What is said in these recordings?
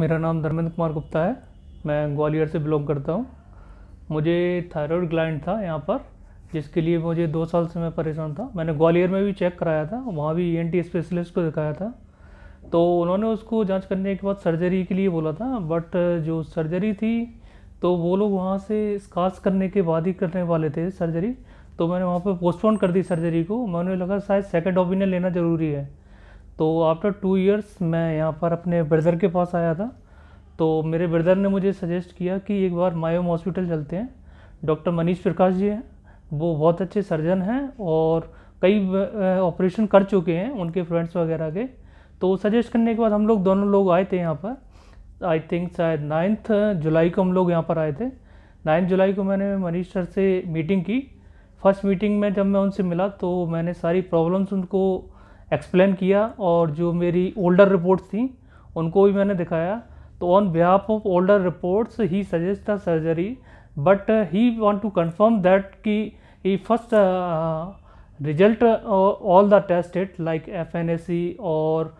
मेरा नाम धर्मेंद्र कुमार गुप्ता है मैं ग्वालियर से बिलोंग करता हूँ मुझे थायराइड ग्लैंड था यहाँ पर जिसके लिए मुझे दो साल से मैं परेशान था मैंने ग्वालियर में भी चेक कराया था वहाँ भी ई e स्पेशलिस्ट को दिखाया था तो उन्होंने उसको जांच करने के बाद सर्जरी के लिए बोला था बट जो सर्जरी थी तो वो लोग वहाँ से स्कास करने के बाद ही करने वाले थे सर्जरी तो मैंने वहाँ पर पोस्टपोन कर दी सर्जरी को मैंने लगा शायद सेकेंड ओपिनियन लेना ज़रूरी है तो आफ्टर टू इयर्स मैं यहाँ पर अपने ब्रदर के पास आया था तो मेरे ब्रदर ने मुझे सजेस्ट किया कि एक बार मायोम हॉस्पिटल चलते हैं डॉक्टर मनीष प्रकाश जी हैं वो बहुत अच्छे सर्जन हैं और कई ऑपरेशन कर चुके हैं उनके फ्रेंड्स वगैरह के तो सजेस्ट करने के बाद हम लोग दोनों लोग आए थे यहाँ पर आई थिंक शायद नाइन्थ जुलाई को हम लोग यहाँ पर आए थे नाइन्थ जुलाई को मैंने मनीष सर से मीटिंग की फर्स्ट मीटिंग में जब मैं उनसे मिला तो मैंने सारी प्रॉब्लम्स उनको एक्सप्लेन किया और जो मेरी ओल्डर रिपोर्ट्स थी उनको भी मैंने दिखाया तो on behalf of older reports he suggest the surgery but he want to confirm that कि he first result all the test it like F N A C और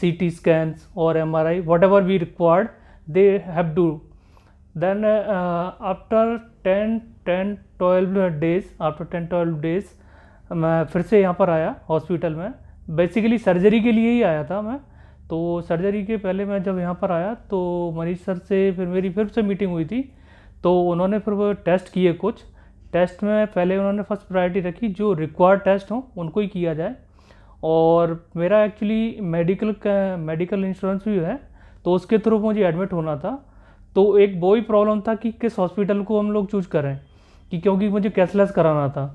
सी टी स्कैंस और M R I whatever we required they have do then after ten ten twelve days after ten 10 days मैं फिर से यहाँ पर आया hospital में basically surgery के लिए ही आया था मैं तो सर्जरी के पहले मैं जब यहाँ पर आया तो मरीज सर से फिर मेरी फिर से मीटिंग हुई थी तो उन्होंने फिर वो टेस्ट किए कुछ टेस्ट में पहले उन्होंने फर्स्ट प्रायोरिटी रखी जो रिक्वायर्ड टेस्ट हों उनको ही किया जाए और मेरा एक्चुअली मेडिकल मेडिकल इंश्योरेंस भी है तो उसके थ्रू मुझे एडमिट होना था तो एक वो ही प्रॉब्लम था कि किस हॉस्पिटल को हम लोग चूज करें कि क्योंकि मुझे कैशलेस कराना था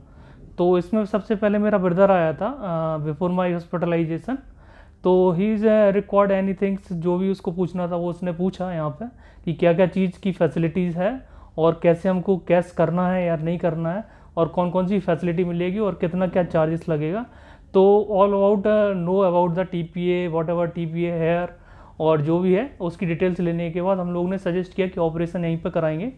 तो इसमें सबसे पहले मेरा ब्रदर आया था बिफोर माई हॉस्पिटलाइजेशन तो he is record any things जो भी उसको पूछना था वो उसने पूछा यहाँ पे कि क्या क्या चीज़ की फैसिलिटीज़ है और कैसे हमको कैश करना है या नहीं करना है और कौन कौन सी फैसिलिटी मिलेगी और कितना क्या चार्जेस लगेगा तो all about know about the T P A whatever T P A here और जो भी है उसकी डिटेल्स लेने के बाद हम लोग ने सजेस्ट किया कि ऑपरेशन यहीं पर कराएंगे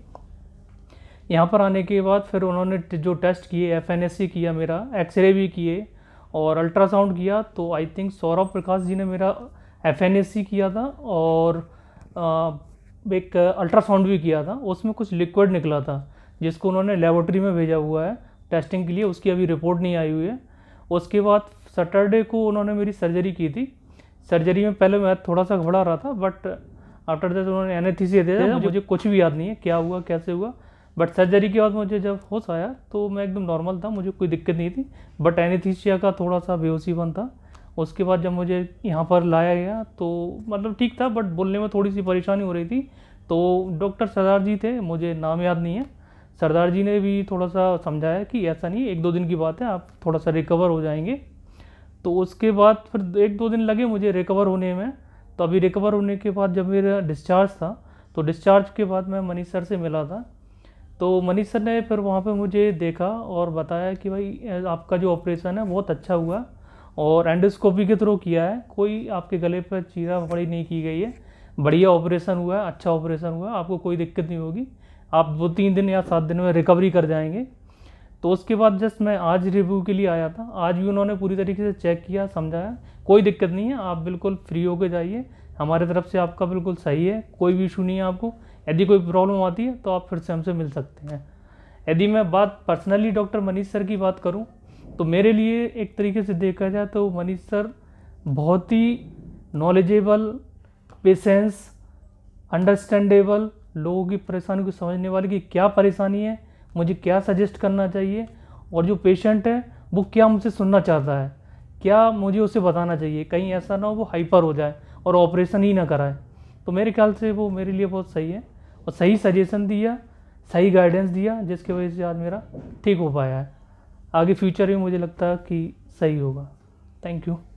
यहाँ पर आने के बाद फिर उन्होंने जो टेस्ट किए एफ किया मेरा एक्सरे भी किए और अल्ट्रासाउंड किया तो आई थिंक सौरभ प्रकाश जी ने मेरा एफ किया था और आ, एक अल्ट्रासाउंड भी किया था उसमें कुछ लिक्विड निकला था जिसको उन्होंने लेबोरेटरी में भेजा हुआ है टेस्टिंग के लिए उसकी अभी रिपोर्ट नहीं आई हुई है उसके बाद सैटरडे को उन्होंने मेरी सर्जरी की थी सर्जरी में पहले मैं थोड़ा सा घबरा रहा था बट आफ्टर दैट उन्होंने एनेथीसी दे दिया मुझे कुछ भी याद नहीं है क्या हुआ कैसे हुआ बट सर्जरी के बाद मुझे जब होश आया तो मैं एकदम नॉर्मल था मुझे कोई दिक्कत नहीं थी बट एनीथीशिया का थोड़ा सा बन था उसके बाद जब मुझे यहाँ पर लाया गया तो मतलब ठीक था बट बोलने में थोड़ी सी परेशानी हो रही थी तो डॉक्टर सरदार जी थे मुझे नाम याद नहीं है सरदार जी ने भी थोड़ा सा समझाया कि ऐसा नहीं एक दो दिन की बात है आप थोड़ा सा रिकवर हो जाएंगे तो उसके बाद फिर एक दो दिन लगे मुझे रिकवर होने में तो अभी रिकवर होने के बाद जब मेरा डिस्चार्ज था तो डिस्चार्ज के बाद मैं मनीष सर से मिला था तो मनीष सर ने फिर वहाँ पे मुझे देखा और बताया कि भाई आपका जो ऑपरेशन है बहुत अच्छा हुआ और एंडोस्कोपी के थ्रू किया है कोई आपके गले पर चीरा फड़ी नहीं की गई है बढ़िया ऑपरेशन हुआ है अच्छा ऑपरेशन हुआ है आपको कोई दिक्कत नहीं होगी आप दो तीन दिन या सात दिन में रिकवरी कर जाएंगे तो उसके बाद जस्ट मैं आज रिव्यू के लिए आया था आज भी उन्होंने पूरी तरीके से चेक किया समझाया कोई दिक्कत नहीं है आप बिल्कुल फ्री होकर जाइए हमारे तरफ से आपका बिल्कुल सही है कोई भी इशू नहीं है आपको यदि कोई प्रॉब्लम आती है तो आप फिर से हमसे मिल सकते हैं यदि मैं बात पर्सनली डॉक्टर मनीष सर की बात करूं तो मेरे लिए एक तरीके से देखा जाए तो मनीष सर बहुत ही नॉलेजेबल पेशेंस अंडरस्टैंडेबल लोगों की परेशानी को समझने वाले की क्या परेशानी है मुझे क्या सजेस्ट करना चाहिए और जो पेशेंट है वो क्या मुझसे सुनना चाहता है क्या मुझे उसे बताना चाहिए कहीं ऐसा ना हो वो हाइपर हो जाए और ऑपरेशन ही ना कराए तो मेरे ख्याल से वो मेरे लिए बहुत सही है और सही सजेशन दिया सही गाइडेंस दिया जिसकी वजह से आज मेरा ठीक हो पाया है आगे फ्यूचर में मुझे लगता है कि सही होगा थैंक यू